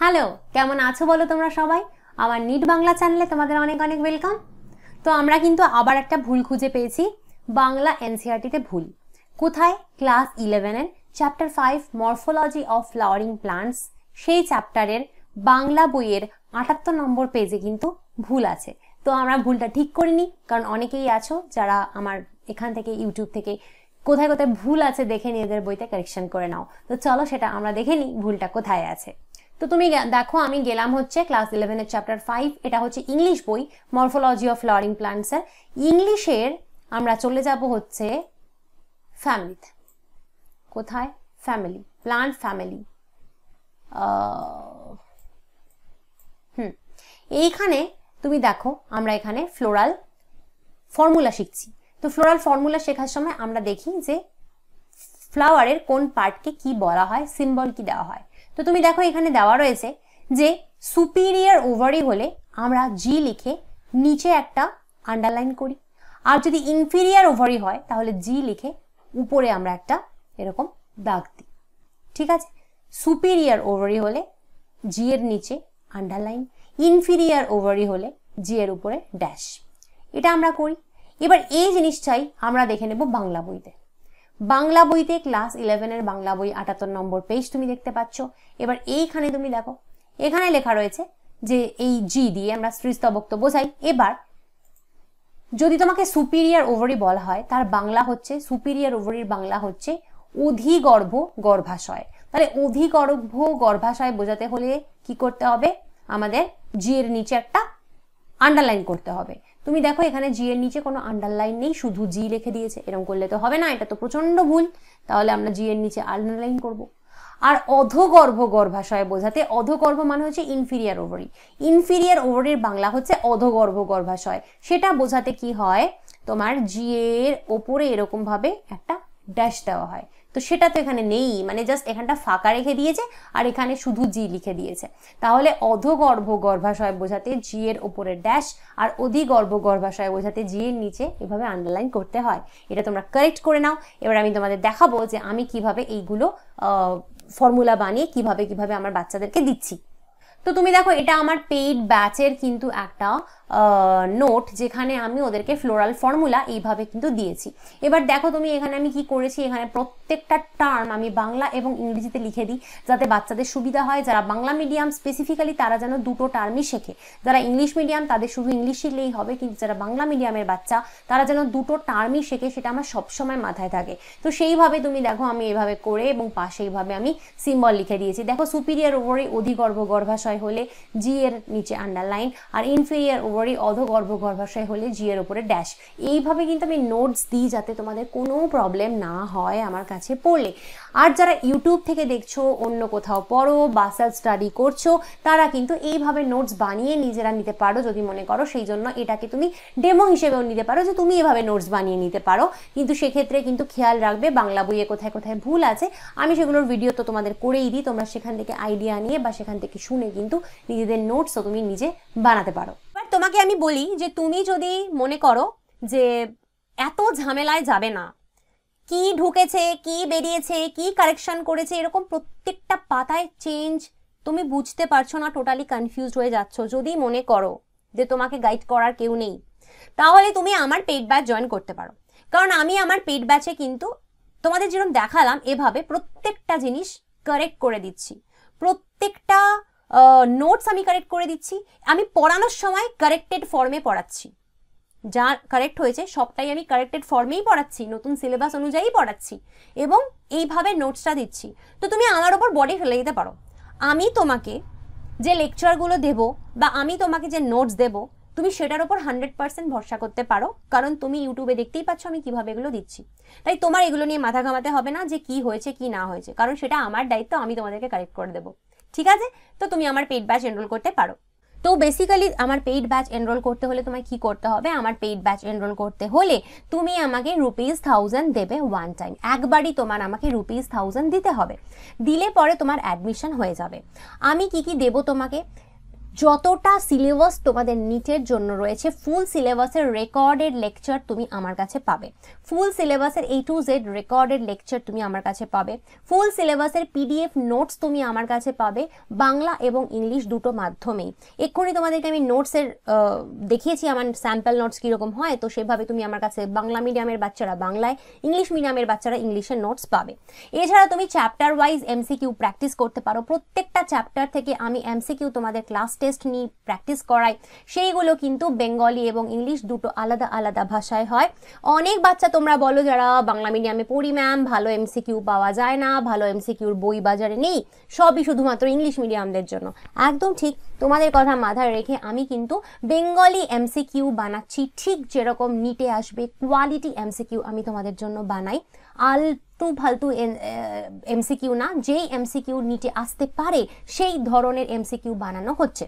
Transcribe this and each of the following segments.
Hello কেমন আছো বলো তোমরা সবাই আমার নিট বাংলা চ্যানেলে তোমাদের অনেক অনেক ওয়েলকাম তো আমরা কিন্তু আবার একটা ভুল খুঁজে পেয়েছি বাংলা এনসিআরটিতে e ভুল কোথায় ক্লাস ইলেভেনের chapter five morphology of flowering plants সেই চ্যাপ্টারের বাংলা বইয়ের আটাত্তর নম্বর পেজে কিন্তু ভুল আছে তো আমরা ভুলটা ঠিক করিনি কারণ অনেকেই আছো যারা আমার এখান থেকে ইউটিউব থেকে কোথায় কোথায় ভুল আছে দেখে নিজেদের বইতে কারেকশন করে নাও তো চলো সেটা আমরা দেখে নিই ভুলটা কোথায় আছে তো তুমি দেখো আমি গেলাম হচ্ছে ক্লাস ইলেভেনের চ্যাপ্টার ফাইভ এটা হচ্ছে ইংলিশ বই মরফোলজি অফ ফ্লাওয়ারিং প্লান্টসের ইংলিশের আমরা চলে যাব হচ্ছে ফ্যামিলিতে কোথায় ফ্যামিলি প্লান্ট ফ্যামিলি হুম এইখানে তুমি দেখো আমরা এখানে ফ্লোরাল ফর্মুলা শিখছি তো ফ্লোরাল ফর্মুলা শেখার সময় আমরা দেখি যে ফ্লাওয়ারের কোন পার্টকে কি বলা হয় সিম্বল কি দেওয়া হয় তো তুমি দেখো এখানে দেওয়া রয়েছে যে সুপিরিয়ার ওভারি হলে আমরা জি লিখে নিচে একটা আন্ডারলাইন করি আর যদি ইনফিরিয়ার ওভারি হয় তাহলে জি লিখে উপরে আমরা একটা এরকম দাগ দিই ঠিক আছে সুপিরিয়ার ওভারি হলে জি এর নিচে আন্ডারলাইন ইনফিরিয়ার ওভারি হলে জি এর উপরে ড্যাশ এটা আমরা করি এবার এই জিনিসটাই আমরা দেখে নেব বাংলা বইতে বাংলা বইতে ক্লাস ইলেভেনের বাংলা বই আটাত্তর নম্বর পেজ তুমি দেখতে পাচ্ছ এবার এইখানে তুমি দেখো এখানে লেখা রয়েছে যে এই জি দিয়ে আমরা স্ত্রীস্তবক্ত বোঝাই এবার যদি তোমাকে সুপিরিয়ার ওভারি বলা হয় তার বাংলা হচ্ছে সুপিরিয়ার ওভারির বাংলা হচ্ছে অধিগর্ভ গর্ভাশয় তাহলে অধিগর্ভ গর্ভাশয় বোঝাতে হলে কি করতে হবে আমাদের জি এর নিচে একটা আন্ডারলাইন করতে হবে তুমি দেখো এখানে জি এর নিচে কোনো আন্ডারলাইন নেই শুধু জি লিখে দিয়েছে এরকম করলে তো হবে না এটা তো প্রচণ্ড ভুল তাহলে আমরা জি এর নিচে আন্ডারলাইন করব। আর অধগর্ভ গর্ভাশয় বোঝাতে অধগর্ভ মানে হচ্ছে ইনফিরিয়ার ওভারি ইনফিরিয়ার ওভারির বাংলা হচ্ছে অধগর্ভ গর্ভাশয় সেটা বোঝাতে কি হয় তোমার জি এর ওপরে এরকমভাবে একটা ড্যাশ দেওয়া হয় তো সেটা তো এখানে নেই মানে জাস্ট এখানটা ফাঁকা রেখে দিয়েছে আর এখানে শুধু জি লিখে দিয়েছে তাহলে অধগর্ভ গর্ভাশয় বোঝাতে জি এর ওপরে ড্যাশ আর অধিগর্ভ গর্ভাশয় বোঝাতে জি এর নিচে এভাবে আন্ডারলাইন করতে হয় এটা তোমরা কারেক্ট করে নাও এবার আমি তোমাদের দেখাবো যে আমি কিভাবে এইগুলো ফর্মুলা বানিয়ে কিভাবে কিভাবে আমার বাচ্চাদেরকে দিচ্ছি তো তুমি দেখো এটা আমার পেইড ব্যাচের কিন্তু একটা নোট যেখানে আমি ওদেরকে ফ্লোরাল ফর্মুলা এইভাবে কিন্তু দিয়েছি এবার দেখো তুমি এখানে আমি কি করেছি এখানে প্রত্যেকটা টার্ম আমি বাংলা এবং ইংরেজিতে লিখে দিই যাতে বাচ্চাদের সুবিধা হয় যারা বাংলা মিডিয়াম স্পেসিফিক্যালি তারা যেন দুটো টার্মই শেখে যারা ইংলিশ মিডিয়াম তাদের শুধু ইংলিশ শিখলেই হবে কিন্তু যারা বাংলা মিডিয়ামের বাচ্চা তারা যেন দুটো টার্মই শেখে সেটা আমার সবসময় মাথায় থাকে তো সেইভাবে তুমি দেখো আমি এভাবে করে এবং পাশে এইভাবে আমি সিম্বল লিখে দিয়েছি দেখো সুপিরিয়ার ওপরে অধিগর্ভ গর্ভাশয় গর্ভাশয় হলে জি এর নিচে আন্ডারলাইন আর ইনফেরিয়ার ওভারি অধগর্ভ গর্ভাশয় হলে জি এর ওপরে ড্যাশ এইভাবে কিন্তু আমি নোটস দিই যাতে তোমাদের কোনো প্রবলেম না হয় আমার কাছে পড়লে আর যারা ইউটিউব থেকে দেখছো অন্য কোথাও পড়ো বা সেলফ স্টাডি করছো তারা কিন্তু এইভাবে নোটস বানিয়ে নিজেরা নিতে পারো যদি মনে করো সেই জন্য এটাকে তুমি ডেমো হিসেবেও নিতে পারো যে তুমি এভাবে নোটস বানিয়ে নিতে পারো কিন্তু সেক্ষেত্রে কিন্তু খেয়াল রাখবে বাংলা বইয়ে কোথায় কোথায় ভুল আছে আমি সেগুলোর ভিডিও তো তোমাদের করেই দিই তোমরা সেখান থেকে আইডিয়া নিয়ে বা সেখান থেকে শুনে কিন্তু নিজেদের নোটসও তুমি নিজে বানাতে পারো এবার তোমাকে আমি বলি যে তুমি যদি মনে করো যে এত ঝামেলায় যাবে না কি ঢুকেছে কি বেরিয়েছে কি কারেকশন করেছে এরকম প্রত্যেকটা পাতায় চেঞ্জ তুমি বুঝতে পারছো না টোটালি কনফিউজড হয়ে যাচ্ছ যদি মনে করো যে তোমাকে গাইড করার কেউ নেই তাহলে তুমি আমার পেড ব্যাচ জয়েন করতে পারো কারণ আমি আমার পেড ব্যাচে কিন্তু তোমাদের যেরকম দেখালাম এভাবে প্রত্যেকটা জিনিস কারেক্ট করে দিচ্ছি প্রত্যেকটা নোটস আমি কারেক্ট করে দিচ্ছি আমি পড়ানোর সময় কারেক্টেড ফর্মে পড়াচ্ছি যা কারেক্ট হয়েছে সবটাই আমি কারেক্টেড ফর্মেই পড়াচ্ছি নতুন সিলেবাস অনুযায়ী পড়াচ্ছি এবং এইভাবে নোটসটা দিচ্ছি তো তুমি আমার ওপর বডি ফেলে দিতে পারো আমি তোমাকে যে লেকচারগুলো দেব বা আমি তোমাকে যে নোটস দেব তুমি সেটার ওপর হান্ড্রেড পার্সেন্ট ভরসা করতে পারো কারণ তুমি ইউটিউবে দেখতেই পাচ্ছ আমি কীভাবে এগুলো দিচ্ছি তাই তোমার এগুলো নিয়ে মাথা ঘামাতে হবে না যে কি হয়েছে কি না হয়েছে কারণ সেটা আমার দায়িত্ব আমি তোমাদেরকে কারেক্ট করে দেবো ঠিক আছে তো তুমি আমার পেড ব্যাচ এনরোল করতে পারো তো বেসিক্যালি আমার পেইড ব্যাচ এনরোল করতে হলে তোমায় কি করতে হবে আমার পেইড ব্যাচ এনরোল করতে হলে তুমি আমাকে রুপিস থাউজেন্ড দেবে ওয়ান টাইম একবারই তোমার আমাকে রুপিস থাউজেন্ড দিতে হবে দিলে পরে তোমার অ্যাডমিশন হয়ে যাবে আমি কি কি দেব তোমাকে যতটা সিলেবাস তোমাদের নিটের জন্য রয়েছে ফুল সিলেবাসের রেকর্ডেড লেকচার তুমি আমার কাছে পাবে ফুল সিলেবাসের এই টু জেড রেকর্ডেড লেকচার তুমি আমার কাছে পাবে ফুল সিলেবাসের পিডিএফ নোটস তুমি আমার কাছে পাবে বাংলা এবং ইংলিশ দুটো মাধ্যমেই এক্ষুনি তোমাদেরকে আমি নোটসের দেখিয়েছি আমার স্যাম্পল নোটস কীরকম হয় তো সেভাবে তুমি আমার কাছে বাংলা মিডিয়ামের বাচ্চারা বাংলায় ইংলিশ মিডিয়ামের বাচ্চারা ইংলিশের নোটস পাবে এছাড়া তুমি চ্যাপ্টার ওয়াইজ এমসিকিউ প্র্যাকটিস করতে পারো প্রত্যেকটা চ্যাপ্টার থেকে আমি এমসিকিউ তোমাদের ক্লাস টেস্ট নিই প্র্যাকটিস করাই সেইগুলো কিন্তু বেঙ্গলি এবং ইংলিশ দুটো আলাদা আলাদা ভাষায় হয় অনেক বাচ্চা তোমরা বলো যারা বাংলা মিডিয়ামে পড়ি ম্যাম ভালো এমসিকিউ পাওয়া যায় না ভালো এমসিকিউর বই বাজারে নেই সবই শুধুমাত্র ইংলিশ মিডিয়ামদের জন্য একদম ঠিক তোমাদের কথা মাথায় রেখে আমি কিন্তু বেঙ্গলি এমসিকিউ বানাচ্ছি ঠিক যেরকম নিটে আসবে কোয়ালিটি এমসিকিউ আমি তোমাদের জন্য বানাই আল ফালতু ফালতু এমসিকিউ না যেই এমসিকিউ নিচে আসতে পারে সেই ধরনের এমসিকিউ বানানো হচ্ছে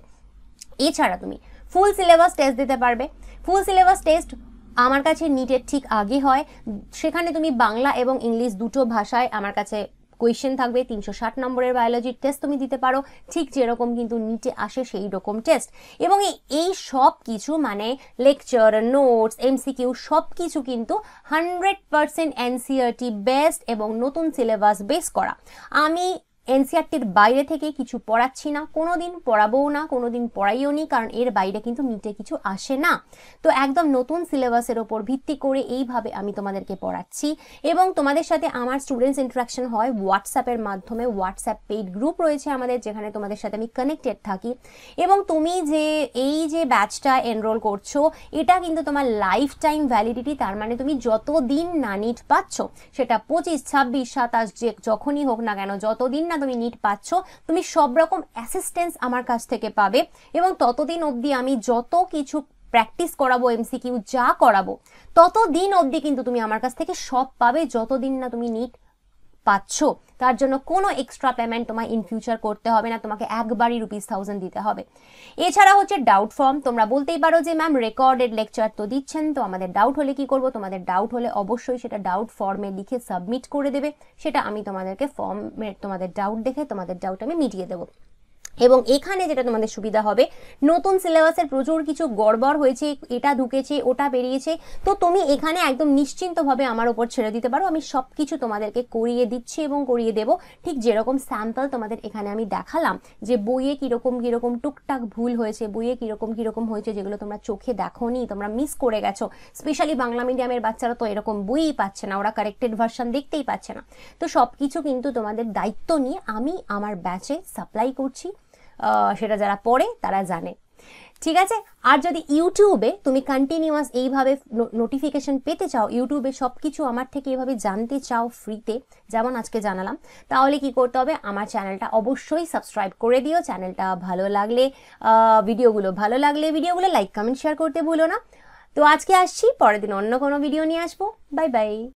এছাড়া তুমি ফুল সিলেবাস টেস্ট দিতে পারবে ফুল সিলেবাস টেস্ট আমার কাছে নিটের ঠিক আগে হয় সেখানে তুমি বাংলা এবং ইংলিশ দুটো ভাষায় আমার কাছে কোয়েশ্চেন থাকবে তিনশো ষাট নম্বরের বায়োলজির টেস্ট তুমি দিতে পারো ঠিক যেরকম কিন্তু নিচে আসে সেই রকম টেস্ট এবং এই সব কিছু মানে লেকচার নোটস এমসিকিউ সব কিছু কিন্তু হান্ড্রেড পারসেন্ট এনসিআরটি বেসড এবং নতুন সিলেবাস বেস করা আমি এনসিআরটির বাইরে থেকে কিছু পড়াচ্ছি না কোনো দিন পড়াবও না কোনো দিন পড়াইও নি কারণ এর বাইরে কিন্তু নিটে কিছু আসে না তো একদম নতুন সিলেবাসের ওপর ভিত্তি করে এইভাবে আমি তোমাদেরকে পড়াচ্ছি এবং তোমাদের সাথে আমার স্টুডেন্টস ইন্টারাকশন হয় হোয়াটসঅ্যাপের মাধ্যমে হোয়াটসঅ্যাপ পেইড গ্রুপ রয়েছে আমাদের যেখানে তোমাদের সাথে আমি কানেক্টেড থাকি এবং তুমি যে এই যে ব্যাচটা এনরোল করছো এটা কিন্তু তোমার লাইফ টাইম ভ্যালিডিটি তার মানে তুমি যতদিন না নিট পাচ্ছ সেটা পঁচিশ ছাব্বিশ সাতাশ যে যখনই হোক না কেন যতদিন না তুমি নিট পাচ্ছ তুমি সব রকম অ্যাসিস্ট্যান্স আমার কাছ থেকে পাবে এবং ততদিন অবধি আমি যত কিছু প্র্যাকটিস করাবো এমসিকিউ যা করাবো ততদিন অবধি কিন্তু তুমি আমার কাছ থেকে সব পাবে যতদিন না তুমি নিট পাচ্ছ তার জন্য কোনো এক্সট্রা পেমেন্ট তোমার ইন ফিউচার করতে হবে না তোমাকে একবারই রুপিস থাউজেন্ড দিতে হবে এছাড়া হচ্ছে ডাউট ফর্ম তোমরা বলতেই পারো যে ম্যাম রেকর্ডেড লেকচার তো দিচ্ছেন তো আমাদের ডাউট হলে কি করব তোমাদের ডাউট হলে অবশ্যই সেটা ডাউট ফর্মে লিখে সাবমিট করে দেবে সেটা আমি তোমাদেরকে ফর্মের তোমাদের ডাউট দেখে তোমাদের ডাউট আমি মিটিয়ে দেবো এবং এখানে যেটা তোমাদের সুবিধা হবে নতুন সিলেবাসের প্রচুর কিছু গড়বড় হয়েছে এটা ঢুকেছে ওটা বেরিয়েছে তো তুমি এখানে একদম নিশ্চিন্তভাবে আমার ওপর ছেড়ে দিতে পারো আমি সব কিছু তোমাদেরকে করিয়ে দিচ্ছি এবং করিয়ে দেব ঠিক যেরকম স্যাম্পল তোমাদের এখানে আমি দেখালাম যে বইয়ে কীরকম কীরকম টুকটাক ভুল হয়েছে বইয়ে কীরকম কীরকম হয়েছে যেগুলো তোমরা চোখে দেখো নি তোমরা মিস করে গেছো স্পেশালি বাংলা মিডিয়ামের বাচ্চারা তো এরকম বইই পাচ্ছে না ওরা কারেক্টেড ভার্সন দেখতেই পাচ্ছে না তো সব কিছু কিন্তু তোমাদের দায়িত্ব নিয়ে আমি আমার ব্যাচে সাপ্লাই করছি সেটা যারা পড়ে তারা জানে ঠিক আছে আর যদি ইউটিউবে তুমি কন্টিনিউয়াস এইভাবে নোটিফিকেশন পেতে চাও ইউটিউবে সব কিছু আমার থেকে এভাবে জানতে চাও ফ্রিতে যেমন আজকে জানালাম তাহলে কি করতে হবে আমার চ্যানেলটা অবশ্যই সাবস্ক্রাইব করে দিও চ্যানেলটা ভালো লাগলে ভিডিওগুলো ভালো লাগলে ভিডিওগুলো লাইক কমেন্ট শেয়ার করতে ভুলো না তো আজকে আসছি পরের দিন অন্য কোনো ভিডিও নিয়ে আসবো বাই বাই